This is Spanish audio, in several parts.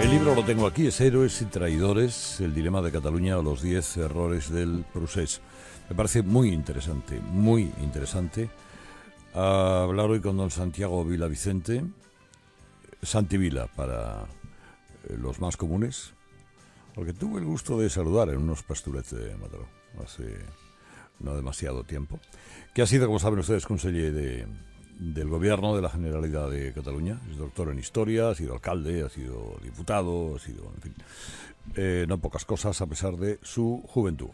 El libro lo tengo aquí, es Héroes y Traidores, el dilema de Cataluña o los 10 errores del procés. Me parece muy interesante, muy interesante hablar hoy con don Santiago Vila Vicente, Santi Vila para eh, los más comunes, porque tuve el gusto de saludar en unos pasturetes de Mataró hace no demasiado tiempo, que ha sido, como saben ustedes, conseller de del gobierno de la Generalidad de Cataluña. Es doctor en historia, ha sido alcalde, ha sido diputado, ha sido, en fin, eh, no pocas cosas a pesar de su juventud.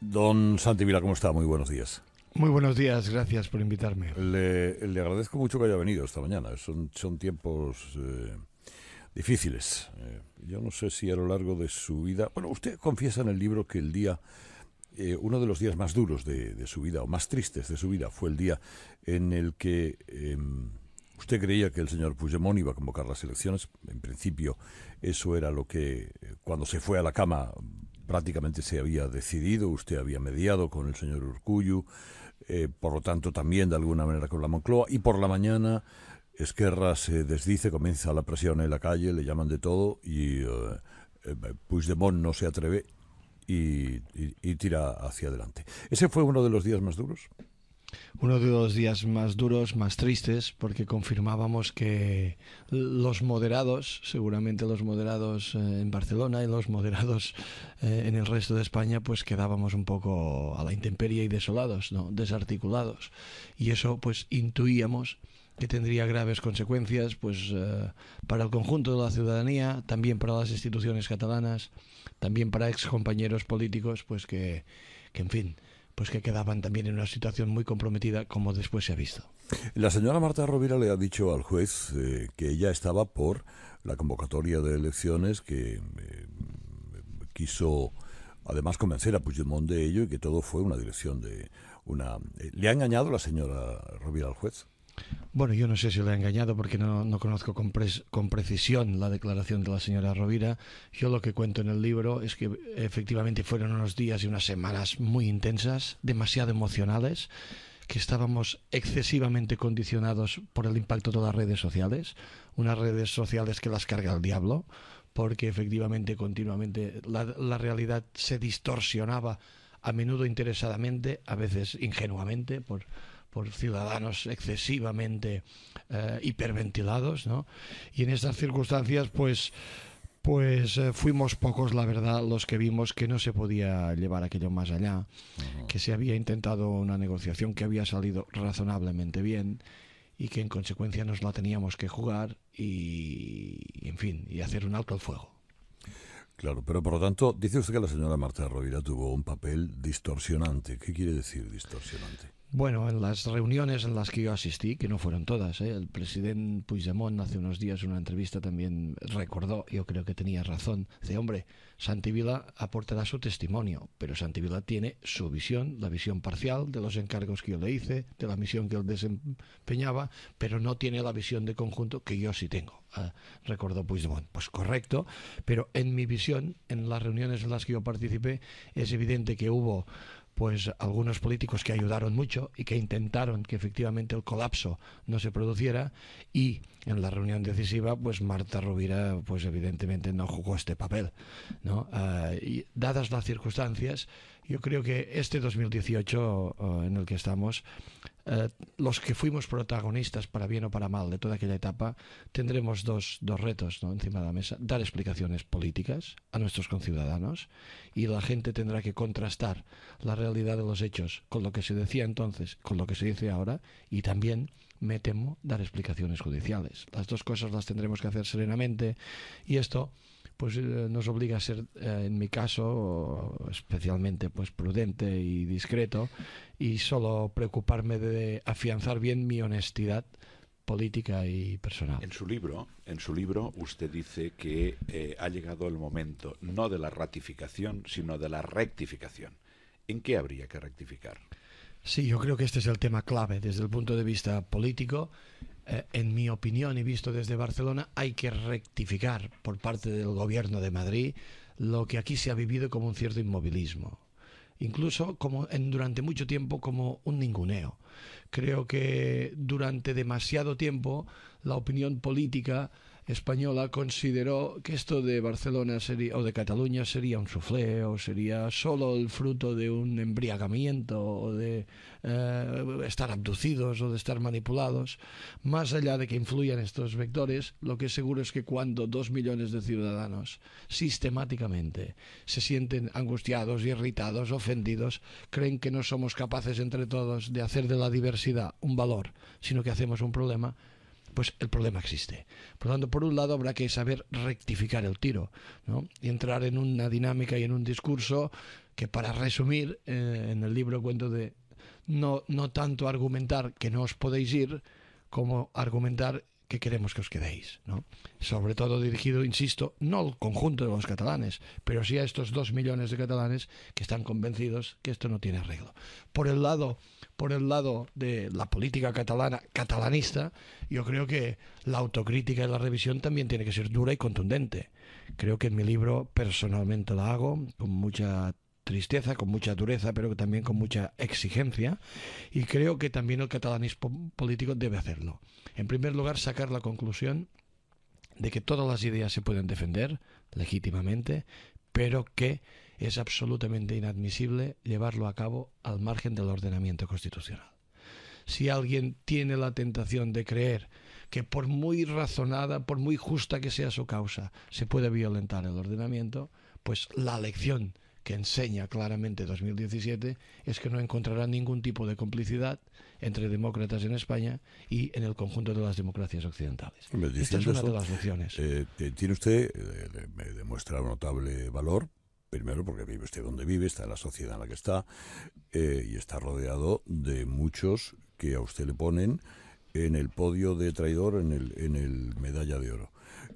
Don Santi Vila, ¿cómo está? Muy buenos días. Muy buenos días, gracias por invitarme. Le, agradezco mucho que haya venido esta mañana. Son, son tiempos eh, difíciles. Eh, yo no sé si a lo largo de su vida... Bueno, usted confiesa en el libro que el día eh, uno de los días más duros de, su vida, o más tristes de su vida, fue el día en el que em, usted creía que el señor Puigdemont iba a convocar las elecciones. En principio, eso era lo que, eh, cuando se fue a la cama, prácticamente se había decidido. Usted había mediado con el señor Urcuyu, eh, por lo tanto, también de alguna manera con la Moncloa. Y por la mañana, Esquerra se desdice, comienza la presión en la calle, le llaman de todo y. Puigdemont no se atreve y, tira hacia adelante. ¿Ese fue uno de los días más duros? Uno de los días más duros, más tristes, porque confirmábamos que los moderados, seguramente los moderados eh, en Barcelona y los moderados eh, en el resto de España, pues quedábamos un poco a la intemperie y desolados, ¿no? desarticulados. Y eso pues intuíamos que tendría graves consecuencias pues, eh, para el conjunto de la ciudadanía, también para las instituciones catalanas, también para excompañeros políticos, pues que, en fin, pues que quedaban también en una situación muy comprometida, como después se ha visto. La señora Marta Rovira le ha dicho al juez eh, que ella estaba por la convocatoria de elecciones que eh, quiso además convencer a Puigdemont de ello y que todo fue una dirección de una. ¿Le ha engañado la señora Rovira al juez? Bueno, yo no sé si le he engañado porque no, conozco con, precisión la declaración de la señora Rovira. Yo lo que cuento en el libro es que efectivamente fueron unos días y unas semanas muy intensas, demasiado emocionales, que estábamos excesivamente condicionados por el impacto de las redes sociales, unas redes sociales que las carga el diablo, porque efectivamente continuamente la, la realidad se distorsionaba a menudo interesadamente, a veces ingenuamente, por por ciudadanos excesivamente eh, hiperventilados, ¿no? Y en esas circunstancias, pues, pues eh, fuimos pocos, la verdad, los que vimos que no se podía llevar aquello más allá, que se había intentado una negociación que había salido razonablemente bien y que en consecuencia nos la teníamos que jugar y, en fin, y hacer un alto al fuego. Claro, pero por lo tanto, dice usted que la señora Marta Rovira tuvo un papel distorsionante. ¿Qué quiere decir distorsionante? Bueno, en las reuniones en las que yo asistí, que no fueron todas, ¿eh? el presidente Puigdemont hace unos días en una entrevista también recordó, yo creo que tenía razón, de hombre, Santivila aportará su testimonio, pero Santivila tiene su visión, la visión parcial de los encargos que yo le hice, de la misión que él desempeñaba, pero no tiene la visión de conjunto que yo sí tengo, ah, recordó Puigdemont. Pues correcto, pero en mi visión, en las reuniones en las que yo participé, es evidente que hubo pues algunos políticos que ayudaron mucho y que intentaron que efectivamente el colapso no se produciera y en la reunión decisiva pues Marta Rovira pues evidentemente no jugó este papel ah, y dadas las circunstancias yo creo que este 2018 eh, en el que estamos, eh, los que fuimos protagonistas, para bien o para mal, de toda aquella etapa, tendremos dos, dos retos encima de la mesa. Dar explicaciones políticas a nuestros conciudadanos y la gente tendrá que contrastar la realidad de los hechos con lo que se decía entonces, con lo que se dice ahora y también, me temo, dar explicaciones judiciales. Las dos cosas las tendremos que hacer serenamente y esto pues eh, nos obliga a ser, eh, en mi caso, especialmente pues prudente y discreto y solo preocuparme de afianzar bien mi honestidad política y personal. En su libro, en su libro, usted dice que eh, ha llegado el momento no de la ratificación, sino de la rectificación. ¿En qué habría que rectificar? Sí, yo creo que este es el tema clave desde el punto de vista político eh, en mi opinión y visto desde Barcelona, hay que rectificar por parte del gobierno de Madrid lo que aquí se ha vivido como un cierto inmovilismo incluso como durante mucho tiempo como un ninguneo. Creo que durante demasiado tiempo la opinión política española consideró que esto de Barcelona o de Cataluña sería un suflé o sería solo el fruto de un embriagamiento o de eh, estar abducidos o de estar manipulados. Más allá de que influyan estos vectores, lo que es seguro es que cuando dos millones de ciudadanos sistemáticamente se sienten angustiados, irritados, ofendidos, creen que no somos capaces entre todos de hacer de la diversidad un valor, sino que hacemos un problema, pues el problema existe. Por lo tanto, por un lado habrá que saber rectificar el tiro ¿no? y entrar en una dinámica y en un discurso que para resumir eh, en el libro cuento de no, no tanto argumentar que no os podéis ir, como argumentar que queremos que os quedéis, Sobre todo dirigido, insisto, no al conjunto de los catalanes, pero sí a estos dos millones de catalanes que están convencidos que esto no tiene arreglo. Por el lado, por el lado de la política catalana, catalanista, yo creo que la autocrítica y la revisión también tiene que ser dura y contundente. Creo que en mi libro personalmente la hago, con mucha tristeza, con mucha dureza, pero también con mucha exigencia. Y creo que también el catalanismo político debe hacerlo. En primer lugar, sacar la conclusión de que todas las ideas se pueden defender legítimamente, pero que es absolutamente inadmisible llevarlo a cabo al margen del ordenamiento constitucional. Si alguien tiene la tentación de creer que por muy razonada, por muy justa que sea su causa, se puede violentar el ordenamiento, pues la lección que enseña claramente 2017 es que no encontrará ningún tipo de complicidad entre demócratas en España y en el conjunto de las democracias occidentales. Esta es una de las lecciones. Eh, eh, tiene usted, eh, me demuestra un notable valor, primero porque vive usted donde vive, está en la sociedad en la que está y está rodeado de muchos que a usted le ponen en el podio de traidor, en el, en el medalla de oro.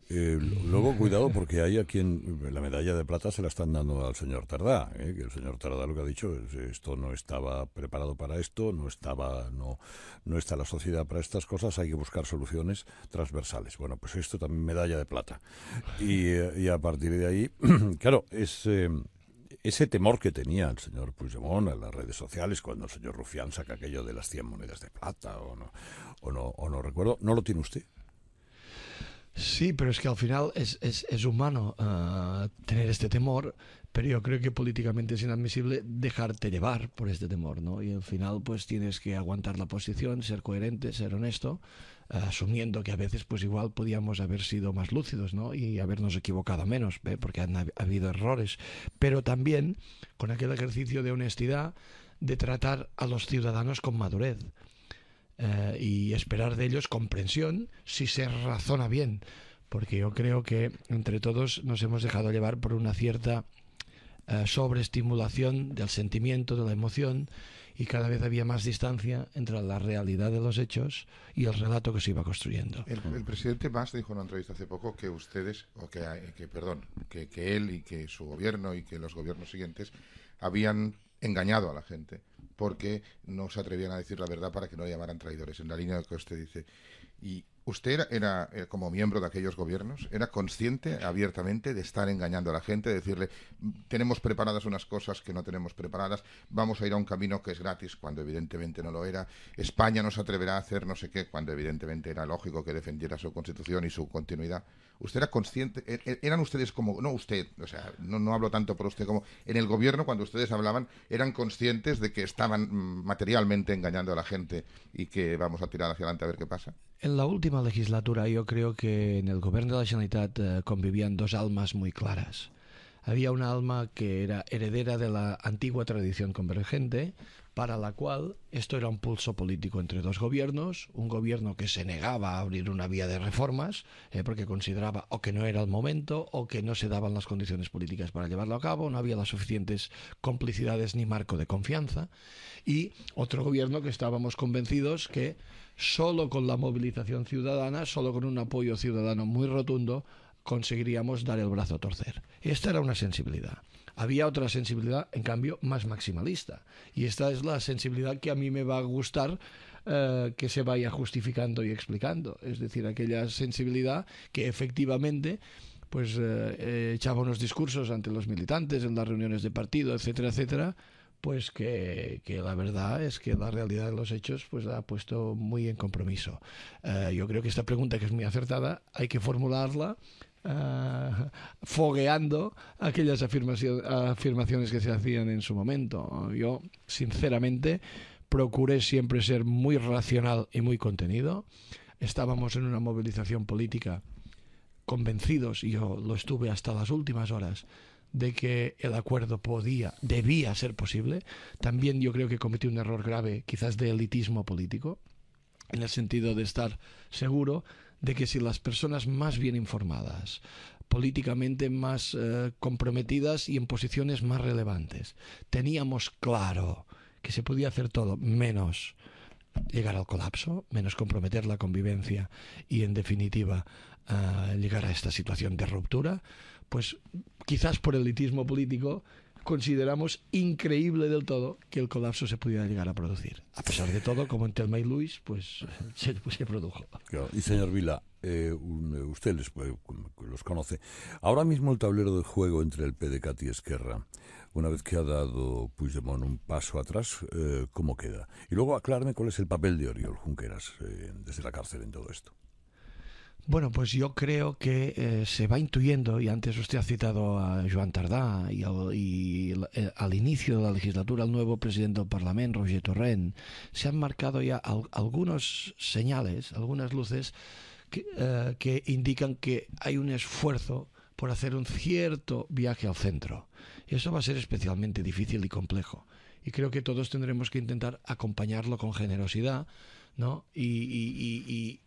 Eh, luego, cuidado, porque hay a quien la medalla de plata se la están dando al señor Tardá. Eh, que el señor Tardá lo que ha dicho es esto no estaba preparado para esto, no estaba, no, no está la sociedad para estas cosas, hay que buscar soluciones transversales. Bueno, pues esto también medalla de plata. Y, eh, a partir de ahí, claro, ese temor que tenía el señor Puigdemont en las redes sociales cuando el señor Rufián saca aquello de las 100 monedas de plata o no, o no, o no recuerdo, ¿no lo tiene usted? Sí, pero es que al final es, es, humano eh, tener este temor, pero yo creo que políticamente es inadmisible dejarte llevar por este temor, ¿no? Y al final pues tienes que aguantar la posición, ser coherente, ser honesto, eh, asumiendo que a veces pues igual podíamos haber sido más lúcidos, ¿no? Y habernos equivocado menos, porque han ha habido errores, pero también con aquel ejercicio de honestidad de tratar a los ciudadanos con madurez. Eh, y esperar de ellos comprensión si se razona bien, porque yo creo que entre todos nos hemos dejado llevar por una cierta eh, sobreestimulación del sentimiento, de la emoción, y cada vez había más distancia entre la realidad de los hechos y el relato que se iba construyendo. El, presidente Mas dijo en una entrevista hace poco que ustedes, o que, perdón, que él y que su gobierno y que los gobiernos siguientes habían engañado a la gente porque no se atrevían a decir la verdad para que no llamaran traidores, en la línea de lo que usted dice. Y usted era, era, eh, como miembro de aquellos gobiernos, era consciente abiertamente de estar engañando a la gente, de decirle, tenemos preparadas unas cosas que no tenemos preparadas, vamos a ir a un camino que es gratis cuando evidentemente no lo era, España no se atreverá a hacer no sé qué cuando evidentemente era lógico que defendiera su constitución y su continuidad usted era consciente, ¿E-, e-, eran ustedes como, no usted, o sea, no, no hablo tanto por usted como en el gobierno cuando ustedes hablaban, eran conscientes de que estaban mm, materialmente engañando a la gente y que vamos a tirar hacia adelante a ver qué pasa. En la última legislatura yo creo que en el gobierno de la Generalitat eh, convivían dos almas muy claras. Había una alma que era heredera de la antigua tradición convergente, para la cual esto era un pulso político entre dos gobiernos, un gobierno que se negaba a abrir una vía de reformas, eh, porque consideraba o que no era el momento o que no se daban las condiciones políticas para llevarlo a cabo, no había las suficientes complicidades ni marco de confianza, y otro gobierno que estábamos convencidos que solo con la movilización ciudadana, solo con un apoyo ciudadano muy rotundo, conseguiríamos dar el brazo a torcer. Esta era una sensibilidad. Había otra sensibilidad, en cambio, más maximalista. Y esta es la sensibilidad que a mí me va a gustar eh, que se vaya justificando y explicando. Es decir, aquella sensibilidad que efectivamente pues eh, eh, echaba unos discursos ante los militantes en las reuniones de partido, etcétera, etcétera, pues que, que, la verdad es que la realidad de los hechos pues la ha puesto muy en compromiso. yo creo que esta pregunta, que es muy acertada, hay que formularla eh, fogueando aquellas afirmaciones que se hacían en su momento. Yo, sinceramente, procuré siempre ser muy racional y muy contenido. Estábamos en una movilización política convencidos, y yo lo estuve hasta las últimas horas, de que el acuerdo podía, debía ser posible. También yo creo que cometí un error grave, quizás de elitismo político, en el sentido de estar seguro de que si las personas más bien informadas, políticamente más eh, comprometidas y en posiciones más relevantes, teníamos claro que se podía hacer todo menos llegar al colapso, menos comprometer la convivencia y en definitiva eh, llegar a esta situación de ruptura, pues quizás por elitismo político consideramos increíble del todo que el colapso se pudiera llegar a producir. A pesar de todo, como en Telma y Luis, pues, pues se, produjo. Y señor Vila, eh, eh usted les, los conoce. Ahora mismo el tablero de juego entre el PDCAT y Esquerra, una vez que ha dado Puigdemont un paso atrás, eh, ¿cómo queda? Y luego aclararme cuál es el papel de Oriol Junqueras eh, desde la cárcel en todo esto. Bueno, pues yo creo que eh, se va intuyendo, y antes usted ha citado a Joan Tardá, y eh, al, inicio de la legislatura, el nuevo presidente del Parlamento, Roger Torrent, se han marcado ya algunos señales, algunas luces eh, que, indican que hay un esfuerzo por hacer un cierto viaje al centro. Y Eso va a ser especialmente difícil y complejo. Y creo que todos tendremos que intentar acompañarlo con generosidad, ¿no? Y,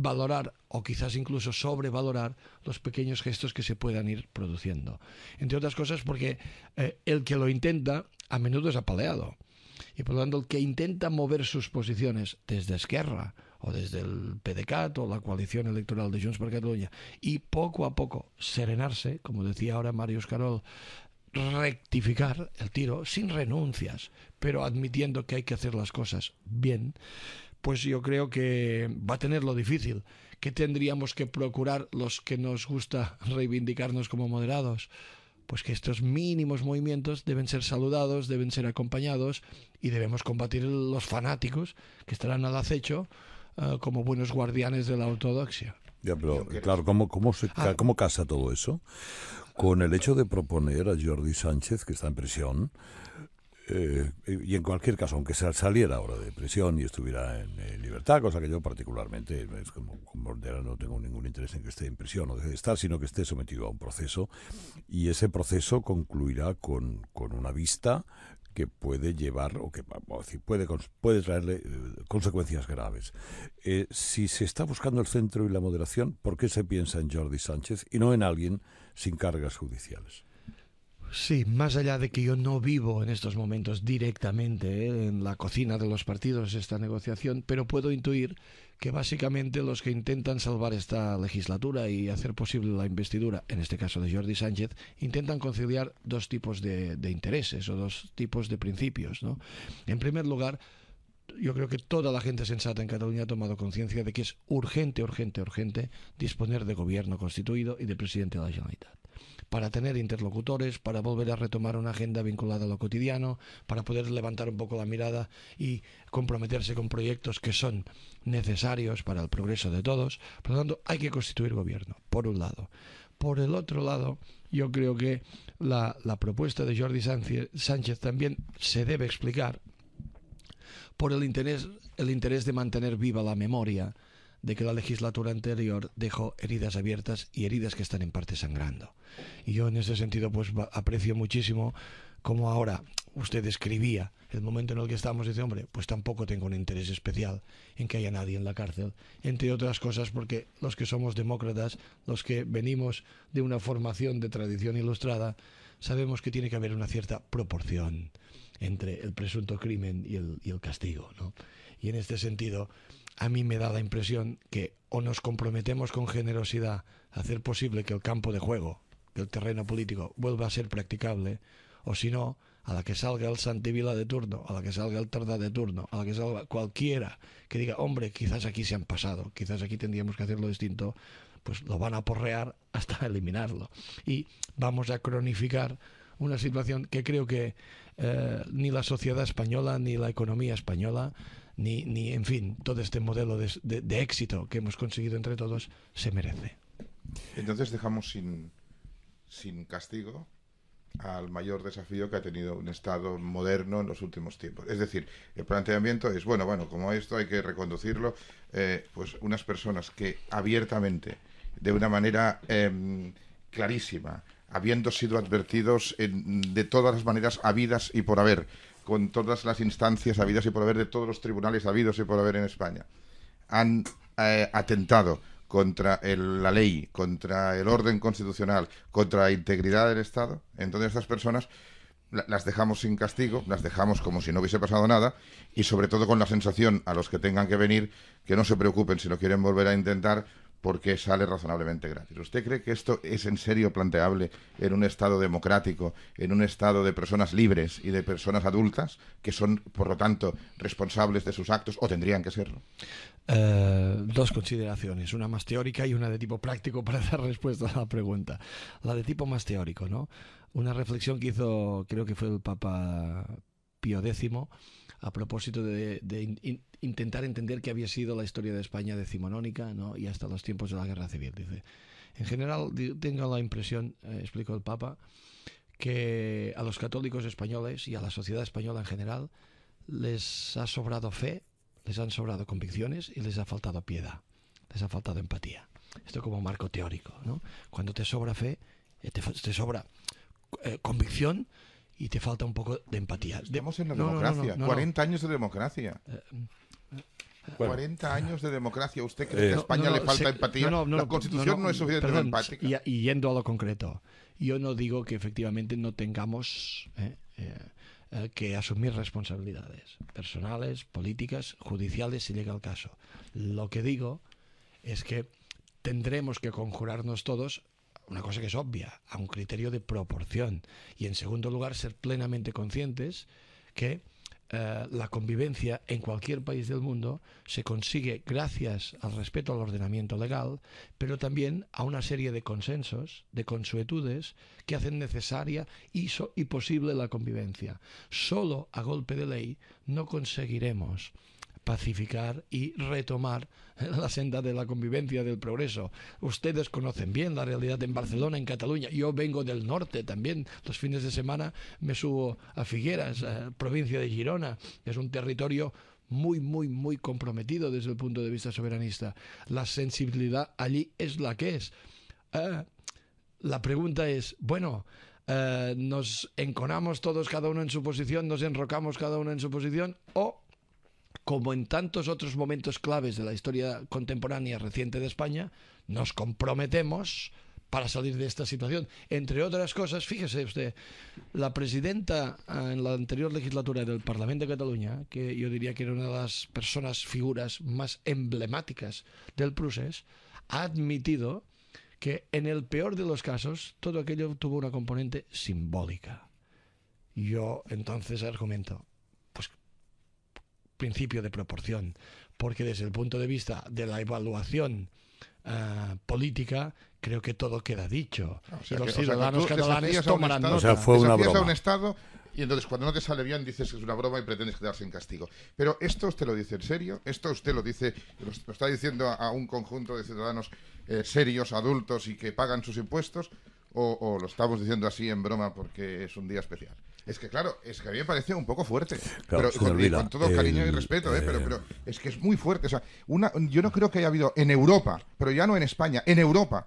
valorar o quizás incluso sobrevalorar los pequeños gestos que se puedan ir produciendo. Entre otras cosas porque eh, el que lo intenta a menudo es apaleado. Y por lo tanto, el que intenta mover sus posiciones desde Esquerra o desde el PDCAT o la coalición electoral de Junts per Catalunya y poco a poco serenarse, como decía ahora Marius Carol, rectificar el tiro sin renuncias, pero admitiendo que hay que hacer las cosas bien, pues yo creo que va a tenerlo difícil. ¿Qué tendríamos que procurar los que nos gusta reivindicarnos como moderados? Pues que estos mínimos movimientos deben ser saludados, deben ser acompañados y debemos combatir los fanáticos que estarán al acecho eh, como buenos guardianes de la ortodoxia. Ya, pero claro, ¿cómo, cómo, se, ah. ¿cómo casa todo eso? Con el hecho de proponer a Jordi Sánchez, que está en prisión, eh, y en cualquier caso, aunque saliera ahora de prisión y estuviera en libertad, cosa que yo particularmente, como, no tengo ningún interés en que esté en prisión o deje de estar, sino que esté sometido a un proceso y ese proceso concluirá con, una vista que puede llevar o que puede, puede traerle eh, consecuencias graves. Eh, si se está buscando el centro y la moderación, ¿por qué se piensa en Jordi Sánchez y no en alguien sin cargas judiciales? Sí, más allá de que yo no vivo en estos momentos directamente ¿eh? en la cocina de los partidos esta negociación, pero puedo intuir que básicamente los que intentan salvar esta legislatura y hacer posible la investidura, en este caso de Jordi Sánchez, intentan conciliar dos tipos de, intereses o dos tipos de principios. ¿no? En primer lugar, yo creo que toda la gente sensata en Cataluña ha tomado conciencia de que es urgente, urgente, urgente disponer de gobierno constituido y de presidente de la Generalitat para tener interlocutores, para volver a retomar una agenda vinculada a lo cotidiano, para poder levantar un poco la mirada y comprometerse con proyectos que son necesarios para el progreso de todos. Por lo tanto, hay que constituir gobierno, por un lado. Por el otro lado, yo creo que la, propuesta de Jordi Sánchez, también se debe explicar por el interés, el interés de mantener viva la memoria de que la legislatura anterior dejó heridas abiertas y heridas que están en parte sangrando. Y yo en ese sentido pues aprecio muchísimo como ahora usted escribía el momento en el que estábamos dice, hombre, pues tampoco tengo un interés especial en que haya nadie en la cárcel, entre otras cosas porque los que somos demócratas, los que venimos de una formación de tradición ilustrada, sabemos que tiene que haber una cierta proporción entre el presunto crimen y el, y el castigo, ¿no? Y en este sentido, a mí me da la impresión que o nos comprometemos con generosidad a hacer posible que el campo de juego, que el terreno político vuelva a ser practicable, o si no, a la que salga el Santivila de turno, a la que salga el Tardá de turno, a la que salga cualquiera que diga, hombre, quizás aquí se han pasado, quizás aquí tendríamos que hacerlo distinto, pues lo van a porrear hasta eliminarlo. Y vamos a cronificar una situación que creo que eh, ni la sociedad española ni la economía española ni, ni en fin, todo este modelo de, de, éxito que hemos conseguido entre todos se merece. Entonces dejamos sin, castigo al mayor desafío que ha tenido un Estado moderno en los últimos tiempos. Es decir, el planteamiento es, bueno, bueno, como esto hay que reconducirlo, eh, pues unas personas que abiertamente, de una manera em, clarísima, habiendo sido advertidos de todas las maneras habidas y por haber, con todas las instancias habidas y por haber de todos los tribunales habidos y por haber en España. Han eh, atentado contra la ley, contra el orden constitucional, contra la integridad del Estado. Entonces estas personas las dejamos sin castigo, las dejamos como si no hubiese pasado nada y sobre todo con la sensación a los que tengan que venir que no se preocupen si lo quieren volver a intentar porque sale razonablemente gratis. ¿Usted cree que esto es en serio planteable en un Estado democrático, en un Estado de personas libres y de personas adultas, que son, por lo tanto, responsables de sus actos o tendrían que serlo? Eh, dos consideraciones, una más teórica y una de tipo práctico para dar respuesta a la pregunta. La de tipo más teórico, ¿no? Una reflexión que hizo, creo que fue el Papa Pío X, a propósito de, intentar entender qué había sido la historia de España decimonónica y hasta los tiempos de la guerra civil. Dice, en general tengo la impresión, eh, explico explicó el Papa, que a los católicos españoles y a la sociedad española en general les ha sobrado fe, les han sobrado convicciones y les ha faltado piedad, les ha faltado empatía. Esto como marco teórico. Cuando te sobra fe, eh, te, sobra eh, convicción, y te falta un poco de empatía. Estamos en la democracia, 40 años de democracia. 40 eh, eh, años de democracia. ¿Usted cree eh, que a España le falta empatía? la Constitución no, es suficientemente empática. Y, yendo a lo concreto, yo no digo que efectivamente no tengamos que asumir responsabilidades personales, políticas, judiciales, si llega el caso. Lo que digo es que tendremos que conjurarnos todos una cosa que es obvia, a un criterio de proporción. Y en segundo lugar, ser plenamente conscientes que eh, la convivencia en cualquier país del mundo se consigue gracias al respeto al ordenamiento legal, pero también a una serie de consensos, de consuetudes que hacen necesaria y posible la convivencia. Solo a golpe de ley no conseguiremos pacificar y retomar la senda de la convivencia, del progreso. Ustedes conocen bien la realidad en Barcelona, en Cataluña. Yo vengo del norte también. Los fines de semana me subo a Figueras, provincia de Girona. Es un territorio muy, muy, muy comprometido desde el punto de vista soberanista. La sensibilidad allí es la que es. Ah, la pregunta es, bueno, eh, ¿nos enconamos todos cada uno en su posición, nos enrocamos cada uno en su posición o como en tantos otros momentos claves de la historia contemporánea reciente de España, nos comprometemos para salir de esta situación. Entre otras cosas, fíjese usted, la presidenta ah, en la anterior legislatura del Parlamento de Cataluña, que yo diría que era una de las personas, figuras más emblemáticas del prusés, ha admitido que en el peor de los casos todo aquello tuvo una componente simbólica. Yo entonces argumento, principio de proporción, porque desde el punto de vista de la evaluación eh, política, creo que todo queda dicho. los ciudadanos catalanes tomarán nota. O sea, fue una broma. A un Estado y entonces cuando no te sale bien dices que es una broma y pretendes quedarse en castigo. Pero esto usted lo dice en serio, esto usted lo dice, lo, está diciendo a, un conjunto de ciudadanos eh, serios, adultos y que pagan sus impuestos, o lo estamos diciendo así en broma porque es un día especial. Es que claro, es que a mí me parece un poco fuerte. pero con, todo cariño y respeto, ¿eh? Pero, eh, pero es que es muy fuerte. O sea, una, yo no creo que haya habido en Europa, pero ya no en España, en Europa,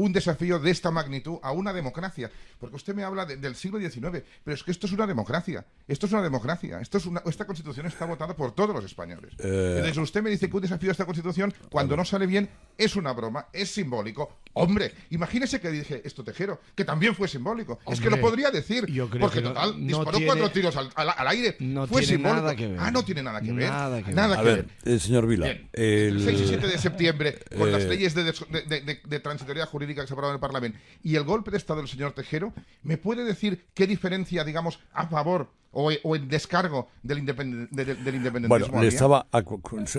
un desafío de esta magnitud a una democracia. Porque usted me habla del siglo XIX, pero es que esto es una democracia. Esto es una democracia. Esto es una, esta constitución está votada por todos los españoles. Eh. Entonces usted me dice que un desafío a esta constitución, cuando no sale bien, es una broma, es simbólico. Hombre, imagínese que dije esto Tejero, que también fue simbólico. es que lo podría decir. porque total, disparó cuatro tiros al, aire. No tiene Nada que ver. Ah, no tiene nada que ver. Nada que ver. a ver, eh, señor Vila. el... 6 y 7 de septiembre, con las eh. leyes de, de, jurídica que se aprobó en el Parlamento y el golpe de Estado del señor Tejero, ¿me puede decir qué diferencia, digamos, a favor o, en descargo del, independencia del independentismo? Bueno, le estaba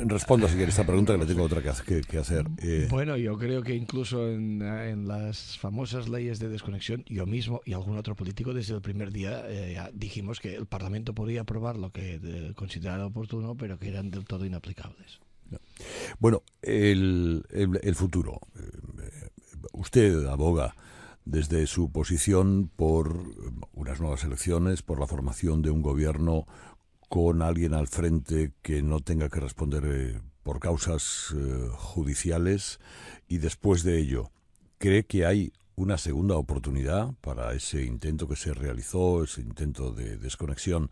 respondo si quiere esta pregunta que le tengo otra que, hacer. Eh. Bueno, yo creo que incluso en, las famosas leyes de desconexión, yo mismo y algún otro político desde el primer día eh, dijimos que el Parlamento podía aprobar lo que considerara oportuno, pero que eran del todo inaplicables. Bueno, el, el futuro. Eh, usted aboga desde su posición por eh, unas nuevas elecciones, por la formación de un gobierno con alguien al frente que no tenga que responder eh, por causas eh, judiciales y después de ello, ¿cree que hay una segunda oportunidad para ese intento que se realizó, ese intento de desconexión,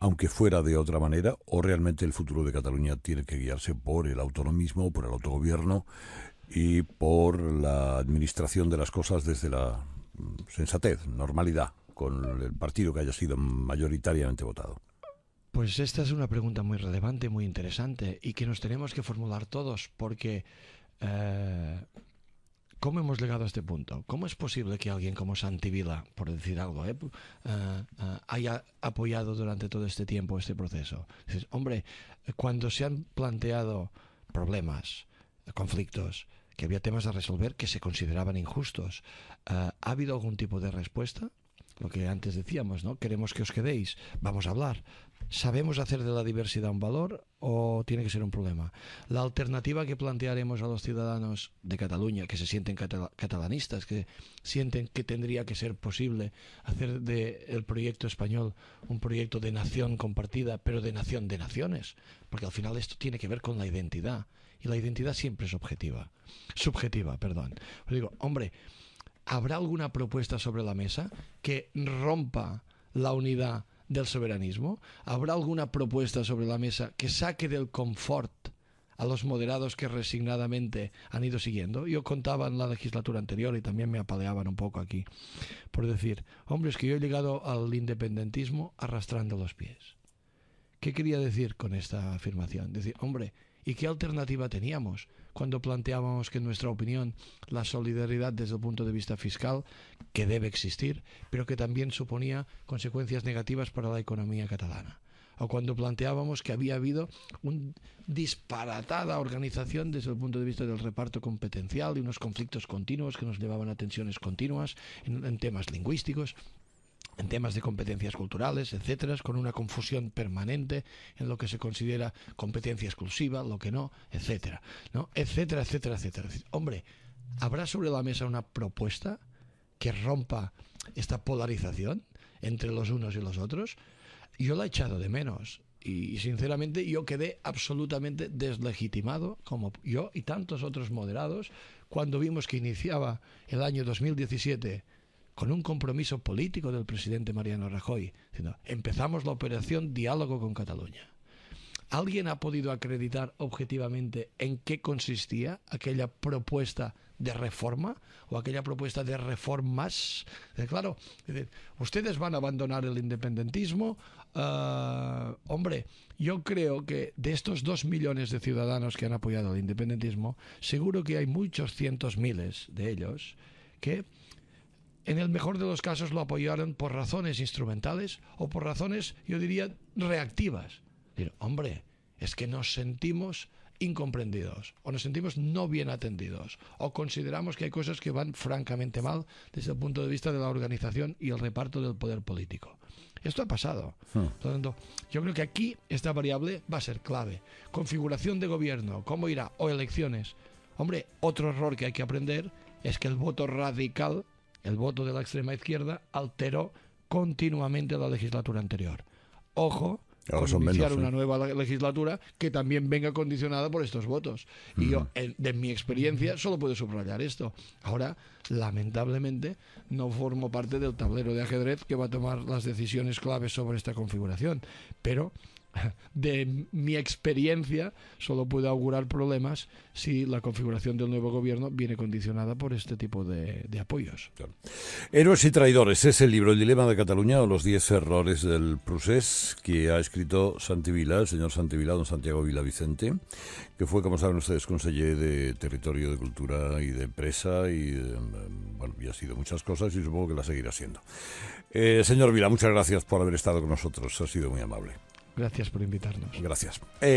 aunque fuera de otra manera, o realmente el futuro de Cataluña tiene que guiarse por el autonomismo, por el autogobierno y por la administración de las cosas desde la mm, sensatez, normalidad, con el partido que haya sido mayoritariamente votado. Pues esta es una pregunta muy relevante, muy interesante y que nos tenemos que formular todos porque eh, ¿cómo hemos llegado a este punto? ¿Cómo es posible que alguien como Vila, por decir algo, eh, eh, haya apoyado durante todo este tiempo este proceso? hombre, cuando se han planteado problemas, conflictos, que había temas a resolver que se consideraban injustos. Eh, ¿Ha habido algún tipo de respuesta? Lo que antes decíamos, ¿no? Queremos que os quedéis, vamos a hablar. ¿Sabemos hacer de la diversidad un valor o tiene que ser un problema? La alternativa que plantearemos a los ciudadanos de Cataluña, que se sienten catalanistas, que sienten que tendría que ser posible hacer del proyecto español un proyecto de nación compartida, pero de nación de naciones, porque al final esto tiene que ver con la identidad y la identidad siempre es objetiva. Subjetiva, perdón. digo, hombre, ¿habrá alguna propuesta sobre la mesa que rompa la unidad del soberanismo? ¿Habrá alguna propuesta sobre la mesa que saque del confort a los moderados que resignadamente han ido siguiendo. Yo contaba en la legislatura anterior y también me apaleaban un poco aquí por decir, hombre, es que yo he llegado al independentismo arrastrando los pies. ¿Qué quería decir con esta afirmación? Decir, hombre, ¿Y qué alternativa teníamos cuando planteábamos que, en nuestra opinión, la solidaridad desde el punto de vista fiscal, que debe existir, pero que también suponía consecuencias negativas para la economía catalana? o cuando planteábamos que había habido una disparatada organización desde el punto de vista del reparto competencial y unos conflictos continuos que nos llevaban a tensiones continuas en, temas lingüísticos en temas de competencias culturales, etcétera, con una confusión permanente en lo que se considera competencia exclusiva, lo que no, etcétera, ¿no? etcétera, etcétera, etcétera. Hombre, ¿habrá sobre la mesa una propuesta que rompa esta polarización entre los unos y los otros? Yo la he echado de menos y sinceramente yo quedé absolutamente deslegitimado, como yo y tantos otros moderados, cuando vimos que iniciaba el año 2017 con un compromiso político del presidente Mariano Rajoy, sino empezamos la operación diálogo con Cataluña. ¿Alguien ha podido acreditar objetivamente en qué consistía aquella propuesta de reforma o aquella propuesta de reformas? Eh, claro, ustedes van a abandonar el independentismo. Eh, hombre, yo creo que de estos dos millones de ciudadanos que han apoyado el independentismo, seguro que hay muchos cientos miles de ellos que en el mejor de los casos lo apoyaron por razones instrumentales o por razones, yo diría, reactivas. Decir, hombre, es que nos sentimos incomprendidos o nos sentimos no bien atendidos o consideramos que hay cosas que van francamente mal desde el punto de vista de la organización y el reparto del poder político. Esto ha pasado. Hmm. yo creo que aquí esta variable va a ser clave. Configuración de gobierno, cómo irá, o elecciones. Hombre, otro error que hay que aprender es que el voto radical el voto de la extrema izquierda alteró continuamente la legislatura anterior. Ojo, iniciar una ¿eh? nueva legislatura que también venga condicionada por estos votos. Y yo, mm. de mi experiencia, solo puedo subrayar esto. Ahora, lamentablemente, no formo parte del tablero de ajedrez que va a tomar las decisiones claves sobre esta configuración. Pero de mi experiencia, solo puede augurar problemas si la configuración del nuevo gobierno viene condicionada por este tipo de, apoyos. Héroes y traidores es el libro El dilema de Cataluña o los 10 errores del procés que ha escrito Santi Vila, el señor Santi Vila, don Santiago Vila Vicente que fue, como saben ustedes, conseller de Territorio, de Cultura y de Empresa eh, y, ha sido muchas cosas y supongo que la seguirá siendo. Eh, señor Vila, muchas gracias por haber estado con nosotros, ha sido muy amable. Gracias por invitarnos. Gracias. Eh,